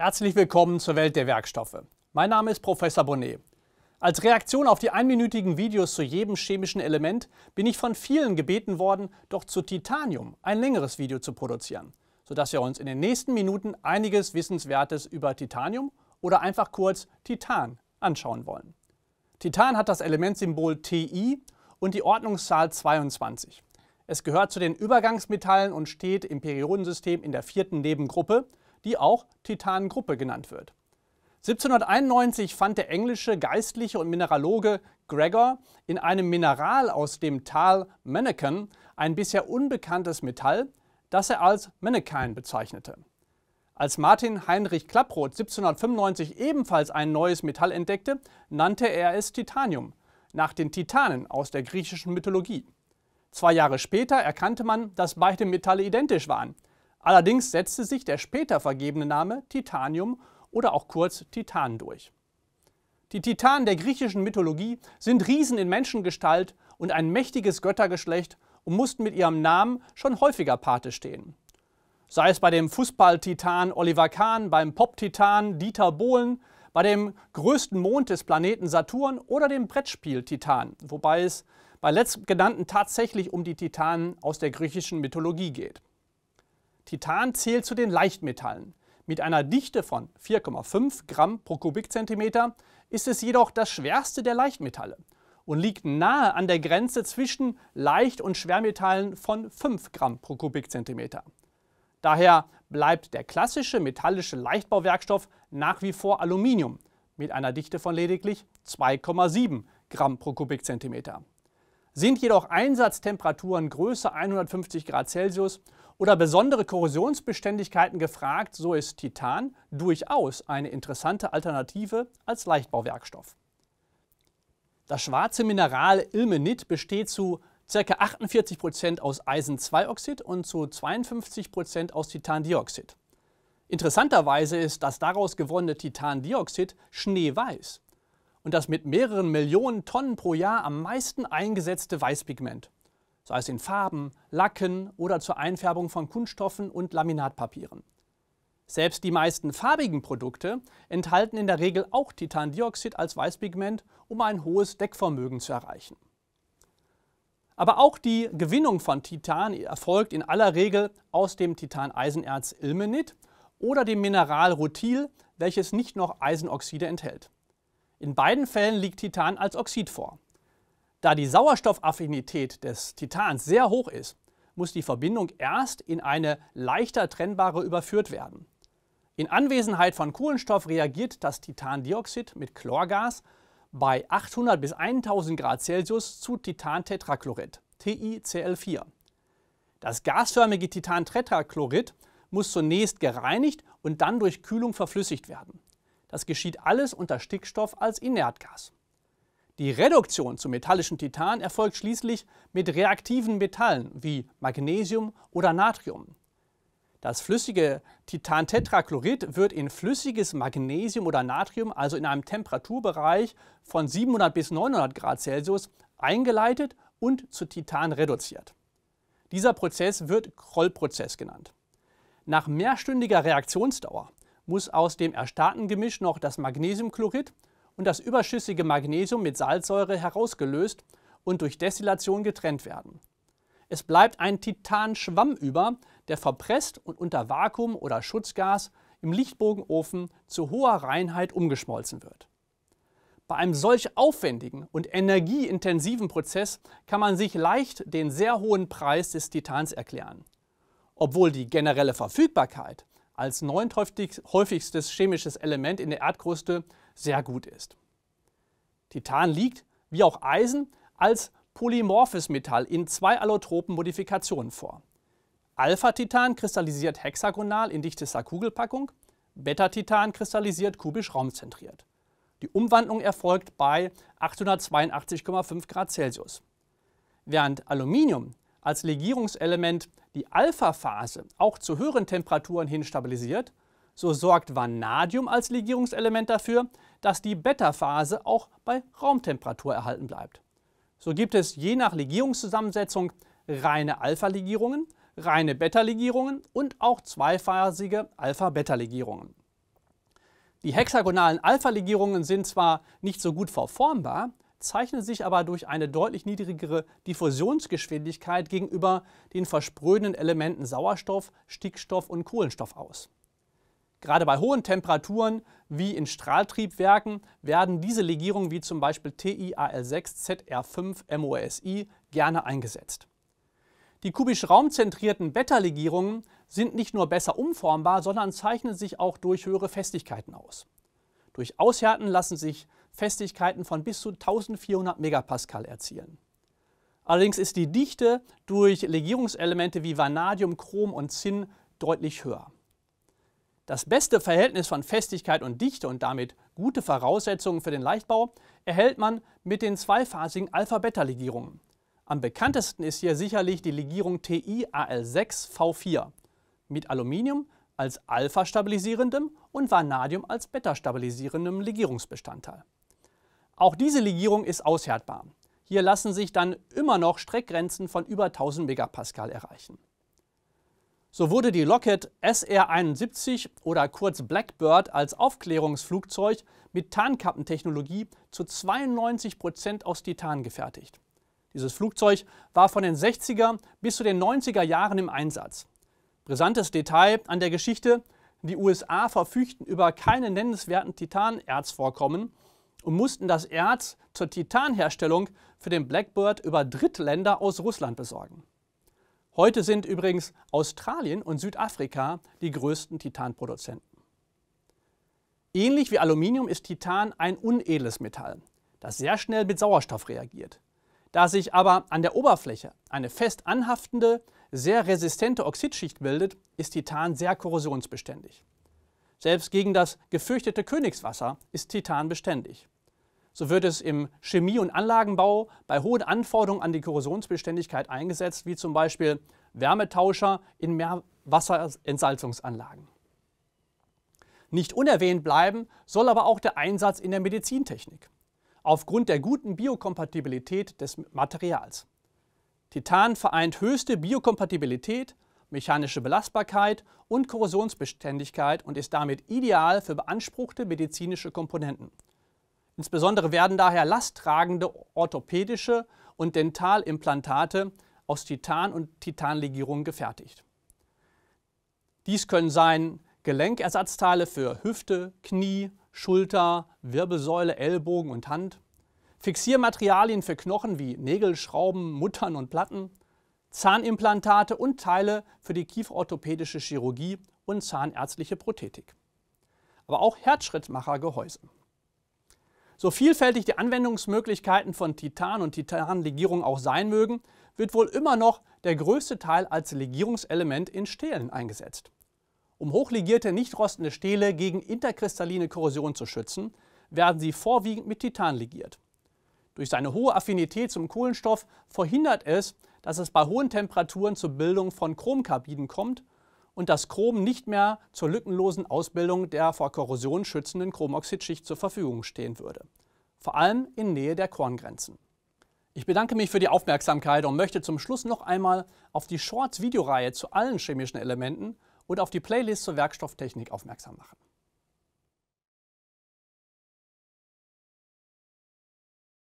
Herzlich willkommen zur Welt der Werkstoffe. Mein Name ist Professor Bonnet. Als Reaktion auf die einminütigen Videos zu jedem chemischen Element bin ich von vielen gebeten worden, doch zu Titanium ein längeres Video zu produzieren, sodass wir uns in den nächsten Minuten einiges Wissenswertes über Titanium oder einfach kurz Titan anschauen wollen. Titan hat das Elementsymbol Ti und die Ordnungszahl 22. Es gehört zu den Übergangsmetallen und steht im Periodensystem in der vierten Nebengruppe – die auch Titanengruppe genannt wird. 1791 fand der englische Geistliche und Mineraloge Gregor in einem Mineral aus dem Tal Mannequin ein bisher unbekanntes Metall, das er als Mannequin bezeichnete. Als Martin Heinrich Klaproth 1795 ebenfalls ein neues Metall entdeckte, nannte er es Titanium, nach den Titanen aus der griechischen Mythologie. Zwei Jahre später erkannte man, dass beide Metalle identisch waren – Allerdings setzte sich der später vergebene Name Titanium oder auch kurz Titan durch. Die Titanen der griechischen Mythologie sind Riesen in Menschengestalt und ein mächtiges Göttergeschlecht und mussten mit ihrem Namen schon häufiger Pate stehen. Sei es bei dem Fußball-Titan Oliver Kahn, beim Pop-Titan Dieter Bohlen, bei dem größten Mond des Planeten Saturn oder dem Brettspiel-Titan, wobei es bei letztgenannten tatsächlich um die Titanen aus der griechischen Mythologie geht. Titan zählt zu den Leichtmetallen. Mit einer Dichte von 4,5 Gramm pro Kubikzentimeter ist es jedoch das schwerste der Leichtmetalle und liegt nahe an der Grenze zwischen Leicht- und Schwermetallen von 5 Gramm pro Kubikzentimeter. Daher bleibt der klassische metallische Leichtbauwerkstoff nach wie vor Aluminium mit einer Dichte von lediglich 2,7 Gramm pro Kubikzentimeter. Sind jedoch Einsatztemperaturen größer 150 Grad Celsius oder besondere Korrosionsbeständigkeiten gefragt, so ist Titan durchaus eine interessante Alternative als Leichtbauwerkstoff. Das schwarze Mineral Ilmenit besteht zu ca. 48% aus Eisen-2-Oxid und zu 52% aus Titandioxid. Interessanterweise ist das daraus gewonnene Titandioxid schneeweiß und das mit mehreren Millionen Tonnen pro Jahr am meisten eingesetzte Weißpigment sei es in Farben, Lacken oder zur Einfärbung von Kunststoffen und Laminatpapieren. Selbst die meisten farbigen Produkte enthalten in der Regel auch Titandioxid als Weißpigment, um ein hohes Deckvermögen zu erreichen. Aber auch die Gewinnung von Titan erfolgt in aller Regel aus dem Titaneisenerz Ilmenit oder dem Mineral Rutil, welches nicht noch Eisenoxide enthält. In beiden Fällen liegt Titan als Oxid vor. Da die Sauerstoffaffinität des Titans sehr hoch ist, muss die Verbindung erst in eine leichter trennbare überführt werden. In Anwesenheit von Kohlenstoff reagiert das Titandioxid mit Chlorgas bei 800 bis 1000 Grad Celsius zu Titantetrachlorid, TiCl4. Das gasförmige Titantetrachlorid muss zunächst gereinigt und dann durch Kühlung verflüssigt werden. Das geschieht alles unter Stickstoff als Inertgas. Die Reduktion zum metallischen Titan erfolgt schließlich mit reaktiven Metallen wie Magnesium oder Natrium. Das flüssige Titantetrachlorid wird in flüssiges Magnesium oder Natrium, also in einem Temperaturbereich von 700 bis 900 Grad Celsius, eingeleitet und zu Titan reduziert. Dieser Prozess wird Krollprozess genannt. Nach mehrstündiger Reaktionsdauer muss aus dem erstarrten Gemisch noch das Magnesiumchlorid und das überschüssige Magnesium mit Salzsäure herausgelöst und durch Destillation getrennt werden. Es bleibt ein Titanschwamm über, der verpresst und unter Vakuum oder Schutzgas im Lichtbogenofen zu hoher Reinheit umgeschmolzen wird. Bei einem solch aufwendigen und energieintensiven Prozess kann man sich leicht den sehr hohen Preis des Titans erklären. Obwohl die generelle Verfügbarkeit als neunthäufigstes chemisches Element in der Erdkruste sehr gut ist. Titan liegt, wie auch Eisen, als polymorphes Metall in zwei allotropen Modifikationen vor. Alpha-Titan kristallisiert hexagonal in dichtester Kugelpackung, Beta-Titan kristallisiert kubisch raumzentriert. Die Umwandlung erfolgt bei 882,5 Grad Celsius. Während Aluminium als Legierungselement die Alpha-Phase auch zu höheren Temperaturen hin stabilisiert, so sorgt Vanadium als Legierungselement dafür, dass die Beta-Phase auch bei Raumtemperatur erhalten bleibt. So gibt es je nach Legierungszusammensetzung reine Alpha-Legierungen, reine Beta-Legierungen und auch zweiphasige Alpha-Beta-Legierungen. Die hexagonalen Alpha-Legierungen sind zwar nicht so gut verformbar, zeichnen sich aber durch eine deutlich niedrigere Diffusionsgeschwindigkeit gegenüber den versprödenden Elementen Sauerstoff, Stickstoff und Kohlenstoff aus. Gerade bei hohen Temperaturen wie in Strahltriebwerken werden diese Legierungen wie zum Beispiel TiAL6 ZR5 MOSI gerne eingesetzt. Die kubisch raumzentrierten Beta-Legierungen sind nicht nur besser umformbar, sondern zeichnen sich auch durch höhere Festigkeiten aus. Durch Aushärten lassen sich Festigkeiten von bis zu 1400 Megapascal erzielen. Allerdings ist die Dichte durch Legierungselemente wie Vanadium, Chrom und Zinn deutlich höher. Das beste Verhältnis von Festigkeit und Dichte und damit gute Voraussetzungen für den Leichtbau erhält man mit den zweiphasigen Alpha-Beta-Legierungen. Am bekanntesten ist hier sicherlich die Legierung ti al 6 v 4 mit Aluminium als Alpha-stabilisierendem und Vanadium als Beta-stabilisierendem Legierungsbestandteil. Auch diese Legierung ist aushärtbar. Hier lassen sich dann immer noch Streckgrenzen von über 1000 Megapascal erreichen. So wurde die Lockheed SR-71 oder kurz Blackbird als Aufklärungsflugzeug mit Tarnkappentechnologie zu 92% Prozent aus Titan gefertigt. Dieses Flugzeug war von den 60er bis zu den 90er Jahren im Einsatz. Brisantes Detail an der Geschichte, die USA verfügten über keine nennenswerten Titanerzvorkommen und mussten das Erz zur Titanherstellung für den Blackbird über Drittländer aus Russland besorgen. Heute sind übrigens Australien und Südafrika die größten Titanproduzenten. Ähnlich wie Aluminium ist Titan ein unedles Metall, das sehr schnell mit Sauerstoff reagiert. Da sich aber an der Oberfläche eine fest anhaftende, sehr resistente Oxidschicht bildet, ist Titan sehr korrosionsbeständig. Selbst gegen das gefürchtete Königswasser ist Titan beständig. So wird es im Chemie- und Anlagenbau bei hohen Anforderungen an die Korrosionsbeständigkeit eingesetzt, wie zum Beispiel Wärmetauscher in Meerwasserentsalzungsanlagen. Nicht unerwähnt bleiben soll aber auch der Einsatz in der Medizintechnik, aufgrund der guten Biokompatibilität des Materials. Titan vereint höchste Biokompatibilität, mechanische Belastbarkeit und Korrosionsbeständigkeit und ist damit ideal für beanspruchte medizinische Komponenten. Insbesondere werden daher lasttragende orthopädische und Dentalimplantate aus Titan und Titanlegierungen gefertigt. Dies können sein Gelenkersatzteile für Hüfte, Knie, Schulter, Wirbelsäule, Ellbogen und Hand, Fixiermaterialien für Knochen wie Nägel, Schrauben, Muttern und Platten, Zahnimplantate und Teile für die kieferorthopädische Chirurgie und zahnärztliche Prothetik. Aber auch Herzschrittmachergehäuse. So vielfältig die Anwendungsmöglichkeiten von Titan und Titanlegierung auch sein mögen, wird wohl immer noch der größte Teil als Legierungselement in Stählen eingesetzt. Um hochlegierte, nicht rostende Stähle gegen interkristalline Korrosion zu schützen, werden sie vorwiegend mit Titan legiert. Durch seine hohe Affinität zum Kohlenstoff verhindert es, dass es bei hohen Temperaturen zur Bildung von Chromkarbiden kommt und das Chrom nicht mehr zur lückenlosen Ausbildung der vor Korrosion schützenden Chromoxidschicht zur Verfügung stehen würde. Vor allem in Nähe der Korngrenzen. Ich bedanke mich für die Aufmerksamkeit und möchte zum Schluss noch einmal auf die Shorts-Videoreihe zu allen chemischen Elementen und auf die Playlist zur Werkstofftechnik aufmerksam machen.